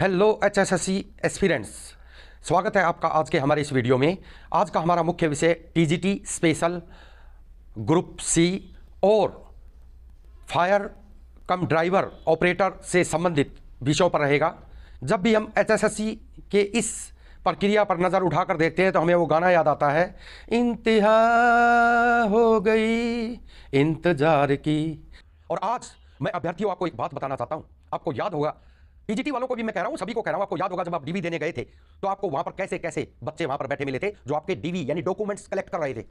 hello H S S C aspirants स्वागत है आपका आज के हमारे इस वीडियो में आज का हमारा मुख्य विषय टीजीटी स्पेशल ग्रुप सी और फायर कम ड्राइवर ऑपरेटर से संबंधित विषयों पर रहेगा जब भी हम एच एस एस सी के इस प्रक्रिया पर नज़र उठाकर देखते हैं तो हमें वो गाना याद आता है इंतहा हो गई इंतजार की और आज मैं अभ्यर्थियों आपको एक बात बताना चाहता हूँ आपको याद होगा पीजीटी e वालों को भी मैं कह रहा हूं सभी को कह रहा हूं आपको याद होगा जब आप डीवी देने गए थे तो आपको वहां पर कैसे कैसे बच्चे वहां पर बैठे मिले थे जो आपके डीवी यानी डॉक्यूमेंट्स कलेक्ट कर रहे थे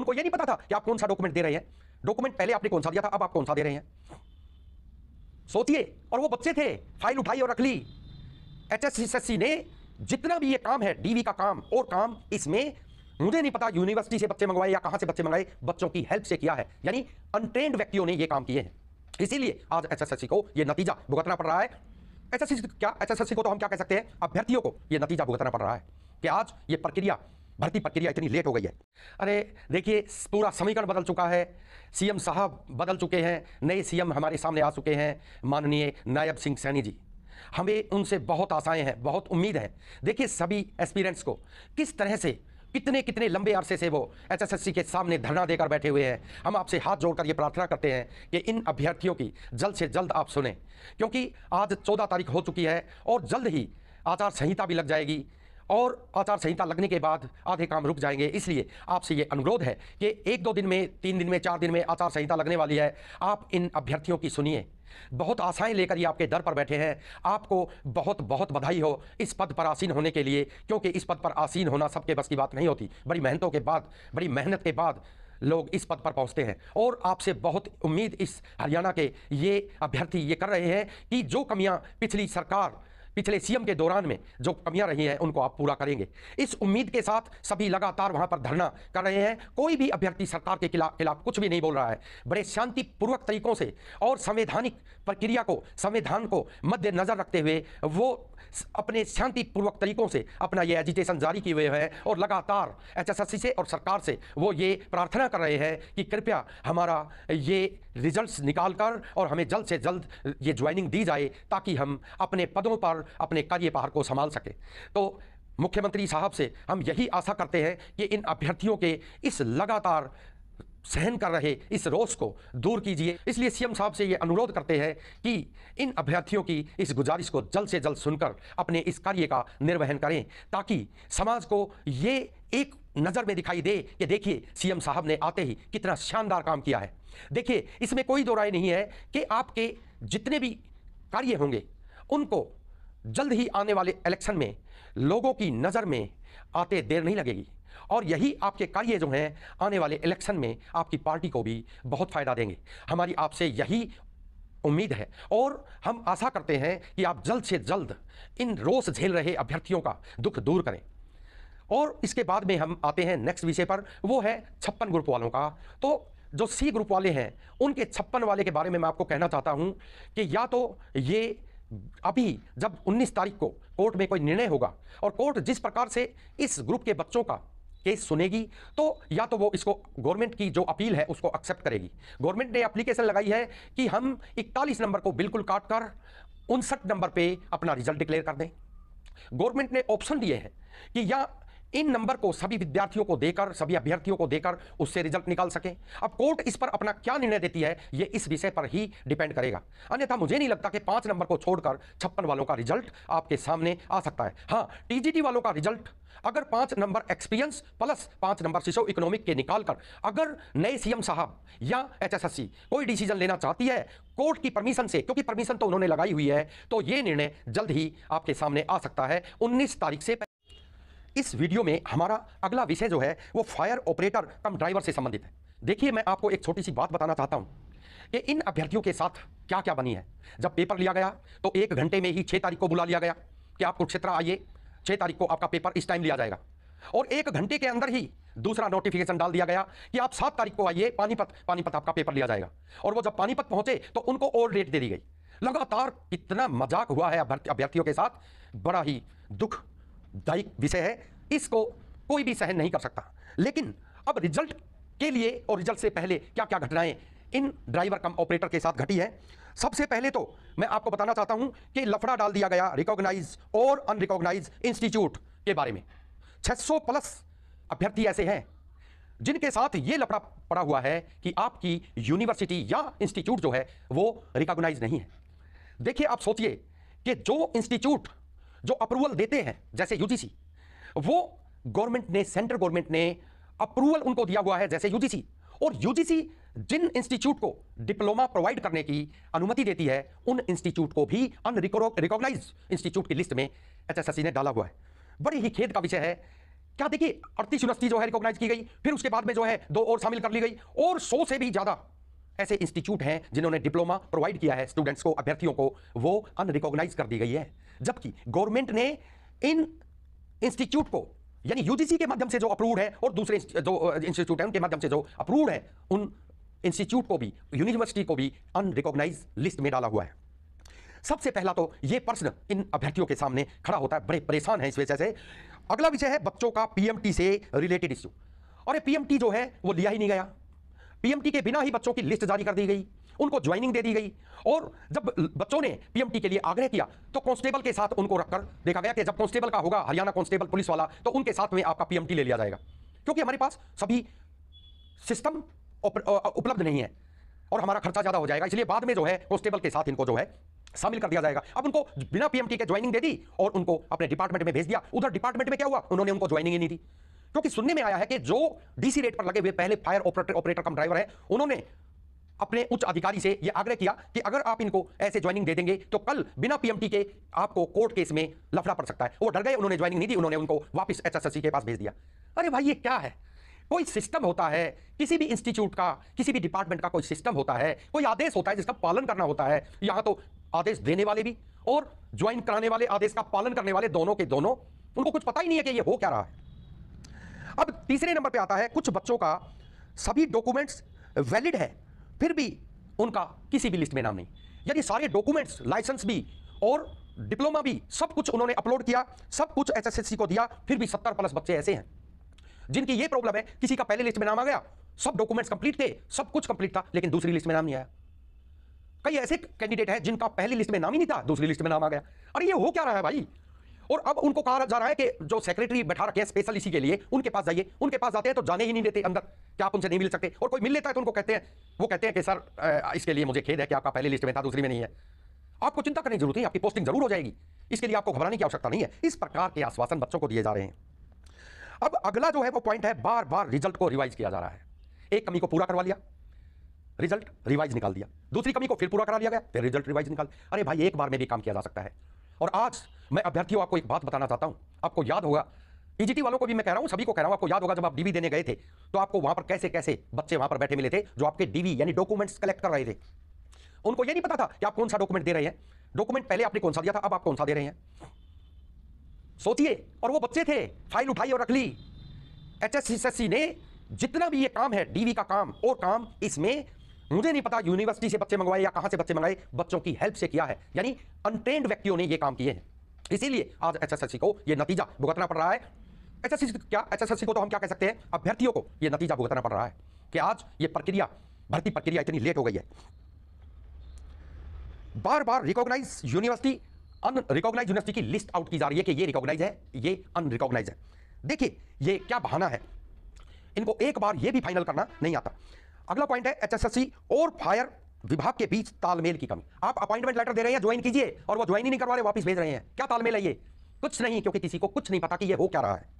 उनको ये नहीं पता था कि आप कौन सा डॉक्यूमेंट दे रहे हैं डॉक्यूमेंट पहले आपने कौन सा दिया था अब आप कौन सा दे रहे हैं सोचिए और वो बच्चे थे फाइल उठाई और रख ली एचएससीएससी ने जितना भी ये काम है डीवी का काम और काम इसमें मुझे नहीं पता यूनिवर्सिटी से बच्चे मंगवाए या कहां से बच्चे मंगाए बच्चों की हेल्प से किया है यानी अनट्रेंड व्यक्तियों ने ये काम किए हैं इसीलिए आज एचएसएससी को ये नतीजा भुगतना पड़ रहा है एच क्या एच को तो हम क्या कह सकते हैं अभ्यर्थियों को यह नतीजा भुगतना पड़ रहा है कि आज ये प्रक्रिया भर्ती प्रक्रिया इतनी लेट हो गई है अरे देखिए पूरा समीकरण बदल चुका है सीएम साहब बदल चुके हैं नए सीएम हमारे सामने आ चुके हैं माननीय नायब सिंह सैनी जी हमें उनसे बहुत आशाएं हैं बहुत उम्मीद है देखिए सभी एक्सपीरियंस को किस तरह से कितने कितने लंबे अरसे से वो सी के सामने धरना देकर बैठे हुए हैं हम आपसे हाथ जोड़कर ये प्रार्थना करते हैं कि इन अभ्यर्थियों की जल्द से जल्द आप सुने क्योंकि आज चौदह तारीख हो चुकी है और जल्द ही आचार संहिता भी लग जाएगी और आचार संहिता लगने के बाद आधे काम रुक जाएंगे इसलिए आपसे ये अनुरोध है कि एक दो दिन में तीन दिन में चार दिन में आचार संहिता लगने वाली है आप इन अभ्यर्थियों की सुनिए बहुत आशाएं लेकर ये आपके दर पर बैठे हैं आपको बहुत बहुत बधाई हो इस पद पर आसीन होने के लिए क्योंकि इस पद पर आसीन होना सबके बस की बात नहीं होती बड़ी मेहनतों के बाद बड़ी मेहनत के बाद लोग इस पद पर पहुंचते हैं और आपसे बहुत उम्मीद इस हरियाणा के ये अभ्यर्थी ये कर रहे हैं कि जो कमियां पिछली सरकार पिछले सीएम के दौरान में जो कमियां रही हैं उनको आप पूरा करेंगे इस उम्मीद के साथ सभी लगातार वहां पर धरना कर रहे हैं कोई भी अभ्यर्थी सरकार के खिलाफ खिलाफ कुछ भी नहीं बोल रहा है बड़े शांतिपूर्वक तरीकों से और संवैधानिक प्रक्रिया को संविधान को मद्देनजर रखते हुए वो अपने शांतिपूर्वक तरीकों से अपना ये एजिटेशन जारी किए हुए हैं और लगातार एच से और सरकार से वो ये प्रार्थना कर रहे हैं कि कृपया हमारा ये रिजल्ट्स निकालकर और हमें जल्द से जल्द ये ज्वाइनिंग दी जाए ताकि हम अपने पदों पर अपने कार्यपहार को संभाल सकें तो मुख्यमंत्री साहब से हम यही आशा करते हैं कि इन अभ्यर्थियों के इस लगातार सहन कर रहे इस रोष को दूर कीजिए इसलिए सीएम साहब से ये अनुरोध करते हैं कि इन अभ्यर्थियों की इस गुजारिश को जल्द से जल्द सुनकर अपने इस कार्य का निर्वहन करें ताकि समाज को ये एक नज़र में दिखाई दे कि देखिए सीएम साहब ने आते ही कितना शानदार काम किया है देखिए इसमें कोई दो राय नहीं है कि आपके जितने भी कार्य होंगे उनको जल्द ही आने वाले इलेक्शन में लोगों की नज़र में आते देर नहीं लगेगी और यही आपके कार्य जो हैं आने वाले इलेक्शन में आपकी पार्टी को भी बहुत फ़ायदा देंगे हमारी आपसे यही उम्मीद है और हम आशा करते हैं कि आप जल्द से जल्द इन रोष झेल रहे अभ्यर्थियों का दुख दूर करें और इसके बाद में हम आते हैं नेक्स्ट विषय पर वो है छप्पन ग्रुप वालों का तो जो सी ग्रुप वाले हैं उनके छप्पन वाले के बारे में मैं आपको कहना चाहता हूं कि या तो ये अभी जब 19 तारीख को कोर्ट में कोई निर्णय होगा और कोर्ट जिस प्रकार से इस ग्रुप के बच्चों का केस सुनेगी तो या तो वो इसको गवर्नमेंट की जो अपील है उसको एक्सेप्ट करेगी गवर्नमेंट ने एप्लीकेशन लगाई है कि हम 41 नंबर को बिल्कुल काट कर उनसठ नंबर पे अपना रिजल्ट डिक्लेयर कर दें गवर्नमेंट ने ऑप्शन दिए हैं कि या इन नंबर को सभी विद्यार्थियों को देकर सभी अभ्यर्थियों को देकर उससे रिजल्ट निकाल सके अब कोर्ट इस पर अपना क्या निर्णय देती है ये इस विषय पर ही डिपेंड करेगा अन्यथा मुझे नहीं लगता कि पांच नंबर को छोड़कर छप्पन वालों का रिजल्ट आपके सामने आ सकता है हाँ टीजीटी वालों का रिजल्ट अगर पांच नंबर एक्सपीरियंस प्लस पांच नंबर शिशो इकोनॉमिक के निकालकर अगर नए सीएम साहब या एचएसएससी कोई डिसीजन लेना चाहती है कोर्ट की परमिशन से क्योंकि परमिशन तो उन्होंने लगाई हुई है तो यह निर्णय जल्द ही आपके सामने आ सकता है 19 तारीख से इस वीडियो में हमारा अगला विषय जो है वो फायर ऑपरेटर कम ड्राइवर से संबंधित है देखिए मैं आपको एक छोटी सी बात बताना चाहता हूँ कि इन अभ्यर्थियों के साथ क्या क्या बनी है जब पेपर लिया गया तो एक घंटे में ही छः तारीख को बुला लिया गया कि आप कुरुक्षेत्र आइए छः तारीख को आपका पेपर इस टाइम लिया जाएगा और एक घंटे के अंदर ही दूसरा नोटिफिकेशन डाल दिया गया कि आप सात तारीख को आइए पानीपत पानीपत आपका पेपर लिया जाएगा और वो जब पानीपत पहुंचे तो उनको और डेट दे दी गई लगातार कितना मजाक हुआ है अभ्यर्थियों के साथ बड़ा ही दुख दायिक विषय है इसको कोई भी सहन नहीं कर सकता लेकिन अब रिजल्ट के लिए और रिजल्ट से पहले क्या क्या घटनाएं इन ड्राइवर कम ऑपरेटर के साथ घटी है सबसे पहले तो मैं आपको बताना चाहता हूं कि लफड़ा डाल दिया गया रिकॉग्नाइज और अनरिकॉग्नाइज इंस्टीट्यूट के बारे में 600 प्लस अभ्यर्थी ऐसे हैं जिनके साथ ये लफड़ा पड़ा हुआ है कि आपकी यूनिवर्सिटी या इंस्टीट्यूट जो है वो रिकॉग्नाइज नहीं है देखिए आप सोचिए कि जो इंस्टीट्यूट जो अप्रूवल देते हैं जैसे यूजीसी वो गवर्नमेंट ने सेंट्रल गवर्नमेंट ने अप्रूवल उनको दिया हुआ है जैसे यूजीसी और यूजीसी जिन इंस्टीट्यूट को डिप्लोमा प्रोवाइड करने की अनुमति देती है उन इंस्टीट्यूट को भी अन रिकॉग्नाइज इंस्टीट्यूट की लिस्ट में एच ने डाला हुआ है बड़ी ही खेद का विषय है क्या देखिए अड़तीस यूनिवर्सिटी जो है रिकॉग्नाइज की गई फिर उसके बाद में जो है दो और शामिल कर ली गई और सौ से भी ज़्यादा ऐसे इंस्टीट्यूट हैं जिन्होंने डिप्लोमा प्रोवाइड किया है स्टूडेंट्स को अभ्यर्थियों को वो अनरिकॉग्नाइज कर दी गई है जबकि गवर्नमेंट ने इन इंस्टीट्यूट को यानी यूजीसी के माध्यम से जो अप्रूव है और दूसरे जो इंस्टीट्यूट है उनके माध्यम से जो अप्रूव है उन इंस्टीट्यूट को भी यूनिवर्सिटी को भी अनरिकॉग्नाइज लिस्ट में डाला हुआ है सबसे पहला तो ये प्रश्न इन अभ्यर्थियों के सामने खड़ा होता है बड़े परेशान है इस वजह से अगला विषय है बच्चों का पीएमटी से रिलेटेड इश्यू ये पीएमटी जो है वो लिया ही नहीं गया पीएमटी के बिना ही बच्चों की लिस्ट जारी कर दी गई उनको ज्वाइनिंग दे दी गई और जब बच्चों ने पीएमटी के लिए आग्रह किया तो कांस्टेबल के साथ उनको रखकर देखा गया कि जब कांस्टेबल का होगा हरियाणा कांस्टेबल पुलिस वाला तो उनके साथ में आपका पीएमटी ले लिया जाएगा क्योंकि हमारे पास सभी सिस्टम उपलब्ध नहीं है और हमारा खर्चा ज़्यादा हो जाएगा इसलिए बाद में जो है कॉन्स्टेबल के साथ इनको जो है शामिल कर दिया जाएगा अब उनको बिना पीएमटी के ज्वाइनिंग दे दी और उनको अपने डिपार्टमेंट में भेज दिया उधर डिपार्टमेंट में क्या हुआ उन्होंने उनको ज्वाइनिंग ही नहीं दी क्योंकि सुनने में आया है कि जो डीसी रेट पर लगे हुए पहले fire operator operator cum driver है उन्होंने अपने उच्च अधिकारी से यह आग्रह किया कि अगर आप इनको ऐसे ज्वाइनिंग दे देंगे तो कल बिना पीएमटी के आपको कोर्ट केस में लफड़ा पड़ सकता है वो डर गए उन्होंने ज्वाइनिंग नहीं दी उन्होंने उनको वापस एचएसएससी के पास भेज दिया अरे भाई ये क्या है कोई सिस्टम होता है किसी भी इंस्टीट्यूट का किसी भी डिपार्टमेंट का कोई सिस्टम होता है कोई आदेश होता है जिसका पालन करना होता है यहाँ तो आदेश देने वाले भी और ज्वाइन कराने वाले आदेश का पालन करने वाले दोनों के दोनों उनको कुछ पता ही नहीं है कि ये हो क्या रहा है अब तीसरे नंबर पे आता है कुछ बच्चों का सभी डॉक्यूमेंट्स वैलिड है फिर भी उनका किसी भी लिस्ट में नाम नहीं यानी सारे डॉक्यूमेंट्स लाइसेंस भी और डिप्लोमा भी सब कुछ उन्होंने अपलोड किया सब कुछ एसएससी को दिया फिर भी सत्तर प्लस बच्चे ऐसे हैं जिनकी ये प्रॉब्लम है किसी का पहले लिस्ट में नाम आ गया सब डॉक्यूमेंट्स कंप्लीट थे सब कुछ कंप्लीट था लेकिन दूसरी लिस्ट में नाम नहीं आया कई ऐसे कैंडिडेट हैं जिनका पहली लिस्ट में नाम ही नहीं था दूसरी लिस्ट में नाम आ गया अरे ये हो क्या रहा है भाई और अब उनको कहा जा रहा है कि जो सेक्रेटरी बैठा रखे हैं स्पेशल इसी के लिए उनके पास जाइए उनके पास जाते हैं तो जाने ही नहीं देते अंदर क्या आप उनसे नहीं मिल सकते और कोई मिल लेता है तो उनको कहते हैं वो कहते हैं कि सर इसके लिए मुझे खेद है कि आपका पहले लिस्ट में था दूसरी में नहीं है आपको चिंता करने की जरूरत है आपकी पोस्टिंग जरूर हो जाएगी इसके लिए आपको घबराने की आवश्यकता नहीं है इस प्रकार के आश्वासन बच्चों को दिए जा रहे हैं अब अगला जो है वो पॉइंट है बार बार रिजल्ट को रिवाइज किया जा रहा है एक कमी को पूरा करवा लिया रिजल्ट रिवाइज निकाल दिया दूसरी कमी को फिर पूरा करा लिया गया फिर रिजल्ट रिवाइज निकाल अरे भाई एक बार में भी काम किया जा सकता है और आज मैं अभ्यर्थियों आपको एक बात बताना चाहता हूं आपको याद होगा ईजीटी e वालों को भी मैं कह रहा हूं सभी को कह रहा हूं आपको याद होगा जब आप डीवी देने गए थे तो आपको वहां पर कैसे कैसे बच्चे वहां पर बैठे मिले थे जो आपके डीवी यानी डॉक्यूमेंट्स कलेक्ट कर रहे थे उनको यह नहीं पता था कि आप कौन सा डॉक्यूमेंट दे रहे हैं डॉक्यूमेंट पहले आपने कौन सा दिया था अब आप कौन सा दे रहे हैं सोचिए और वो बच्चे थे फाइल उठाई और रख ली एच ने जितना भी ये काम है डीवी का काम और काम इसमें मुझे नहीं पता यूनिवर्सिटी से बच्चे मंगवाए या कहां से बच्चे मंगाए बच्चों की हेल्प से किया है यानी अनट्रेंड व्यक्तियों ने यह काम किए हैं इसीलिए आज एचएसएलसी को यह नतीजा भुगतना पड़ रहा है एचएससी क्या एचएसएलसी को तो हम क्या कह सकते हैं अभ्यर्थियों को यह नतीजा भुगतना पड़ रहा है कि आज यह प्रक्रिया भर्ती प्रक्रिया इतनी लेट हो गई है बार बार रिकॉग्नाइज यूनिवर्सिटी अनरिकॉग्नाइज यूनिवर्सिटी की लिस्ट आउट की जा रही है कि ये रिकॉग्नाइज है ये अनरिकॉग्नाइज है देखिए ये क्या बहाना है इनको एक बार ये भी फाइनल करना नहीं आता अगला पॉइंट है एचएसएससी और फायर विभाग के बीच तालमेल की कमी आप अपॉइंटमेंट लेटर दे रहे हैं ज्वाइन कीजिए और वो ज्वाइन ही नहीं करवा रहे वापस भेज रहे हैं क्या तालमेल है ये कुछ नहीं क्योंकि किसी को कुछ नहीं पता कि ये हो क्या रहा है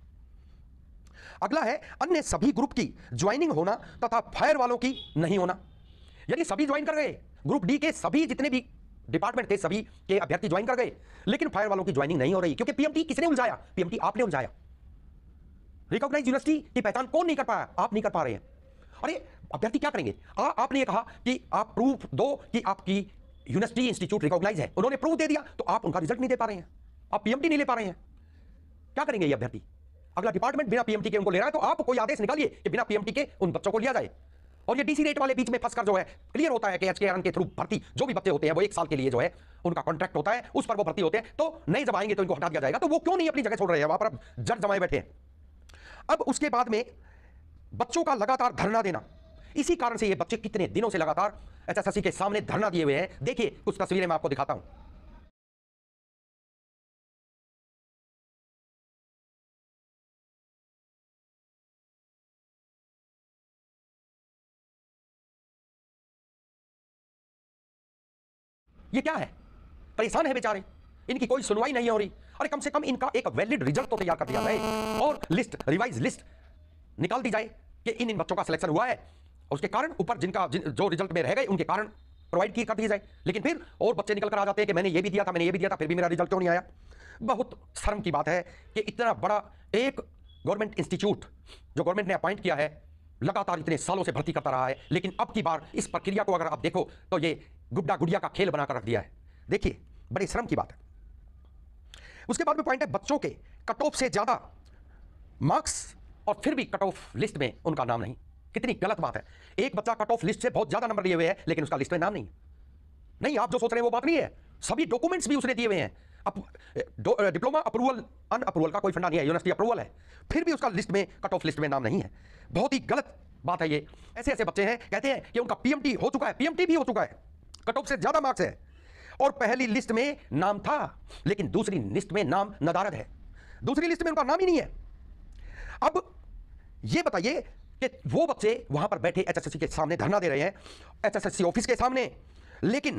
अगला है अन्य सभी ग्रुप की ज्वाइनिंग होना तथा फायर वालों की नहीं होना यदि सभी ज्वाइन कर गए ग्रुप डी के सभी जितने भी डिपार्टमेंट थे सभी के अभ्यर्थी ज्वाइन कर गए लेकिन फायर वालों की ज्वाइनिंग नहीं हो रही क्योंकि पीएमटी किसने उलझाया पीएमटी आपने उलझाया रिकॉग्नाइज यूनिवर्सिटी की पहचान कौन नहीं कर पाया आप नहीं कर पा रहे हैं अरे अभ्यर्थी क्या करेंगे आ, आपने ये कहा कि आप प्रूफ दो कि आपकी यूनिवर्सिटी इंस्टीट्यूट रिकॉग्नाइज है उन्होंने प्रूफ दे दिया तो आप उनका रिजल्ट नहीं दे पा रहे हैं आप पीएमटी नहीं ले पा रहे हैं क्या करेंगे ये अभ्यर्थी अगला डिपार्टमेंट बिना पीएमटी के उनको ले रहा है तो आप कोई आदेश निकालिए कि बिना पीएमटी के उन बच्चों को लिया जाए और ये डीसी रेट वाले बीच में फंसकर जो है क्लियर होता है कि एच के के थ्रू भर्ती जो भी बच्चे होते हैं वो एक साल के लिए जो है उनका कॉन्ट्रैक्ट होता है उस पर वो भर्ती होते हैं तो नए जब आएंगे तो इनको हटा दिया जाएगा तो वो क्यों नहीं अपनी जगह छोड़ रहे हैं वहां पर अब जज जमाए बैठे हैं अब उसके बाद में बच्चों का लगातार धरना देना इसी कारण से ये बच्चे कितने दिनों से लगातार एचएसएससी के सामने धरना दिए हुए हैं देखिए कुछ तस्वीरें मैं आपको दिखाता हूं ये क्या है परेशान है बेचारे इनकी कोई सुनवाई नहीं हो रही अरे कम से कम इनका एक वैलिड रिजल्ट तो तैयार कर दिया जाए और लिस्ट रिवाइज लिस्ट निकाल दी जाए कि इन इन बच्चों का सिलेक्शन हुआ है उसके कारण ऊपर जिनका जिन, जो रिजल्ट में रह गए उनके कारण प्रोवाइड की कर दी जाए लेकिन फिर और बच्चे निकल कर आ जाते हैं कि मैंने ये भी दिया था मैंने ये भी दिया था फिर भी मेरा रिजल्ट क्यों नहीं आया बहुत शर्म की बात है कि इतना बड़ा एक गवर्नमेंट इंस्टीट्यूट जो गवर्नमेंट ने अपॉइंट किया है लगातार इतने सालों से भर्ती करता रहा है लेकिन अब की बार इस प्रक्रिया को अगर आप देखो तो ये गुड्डा गुड़िया का खेल बनाकर रख दिया है देखिए बड़ी शर्म की बात है उसके बाद में पॉइंट है बच्चों के कट ऑफ से ज़्यादा मार्क्स और फिर भी कट ऑफ लिस्ट में उनका नाम नहीं कितनी गलत बात है एक बच्चा कट ऑफ लिस्ट से बहुत ज्यादा नंबर लिए हुए हैं लेकिन उसका लिस्ट में नाम नहीं नहीं आप जो सोच रहे हैं वो बात नहीं है सभी डॉक्यूमेंट्स भी उसने दिए हुए हैं डिप्लोमा अप्रूवल अन अप्रूवल का कोई फंडा नहीं है यूनिवर्सिटी अप्रूवल है फिर भी उसका लिस्ट में कट ऑफ लिस्ट में नाम नहीं है बहुत ही गलत बात है ये ऐसे ऐसे बच्चे हैं कहते हैं कि उनका पीएमटी हो चुका है पीएमटी भी हो चुका है कट ऑफ से ज्यादा मार्क्स है और पहली लिस्ट में नाम था लेकिन दूसरी लिस्ट में नाम नदारद है दूसरी लिस्ट में उनका नाम ही नहीं है अब ये बताइए कि वो बच्चे वहां पर बैठे एचएसएससी के सामने धरना दे रहे हैं एचएसएससी ऑफिस के सामने लेकिन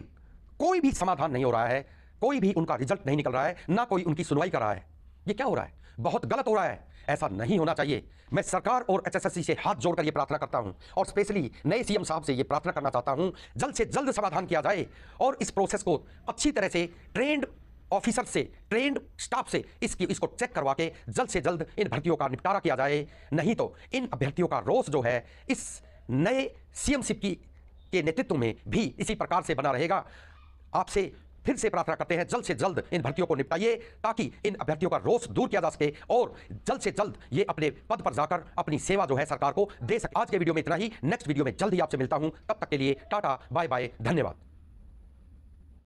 कोई भी समाधान नहीं हो रहा है कोई भी उनका रिजल्ट नहीं निकल रहा है ना कोई उनकी सुनवाई कर रहा है ये क्या हो रहा है बहुत गलत हो रहा है ऐसा नहीं होना चाहिए मैं सरकार और एचएसएससी से हाथ जोड़कर ये प्रार्थना करता हूं और स्पेशली नए सीएम साहब से ये प्रार्थना करना चाहता हूं जल्द से जल्द समाधान किया जाए और इस प्रोसेस को अच्छी तरह से ट्रेंड ऑफिसर से ट्रेंड स्टाफ से इसकी इसको चेक करवा के जल्द से जल्द इन भर्तियों का निपटारा किया जाए नहीं तो इन अभ्यर्थियों का रोष जो है इस नए सीएमशिप की के नेतृत्व में भी इसी प्रकार से बना रहेगा आपसे फिर से प्रार्थना करते हैं जल्द से जल्द इन भर्तियों को निपटाइए ताकि इन अभ्यर्थियों का रोष दूर किया जा सके और जल्द से जल्द ये अपने पद पर जाकर अपनी सेवा जो है सरकार को दे सके आज के वीडियो में इतना ही नेक्स्ट वीडियो में जल्द ही आपसे मिलता हूं तब तक के लिए टाटा बाय बाय धन्यवाद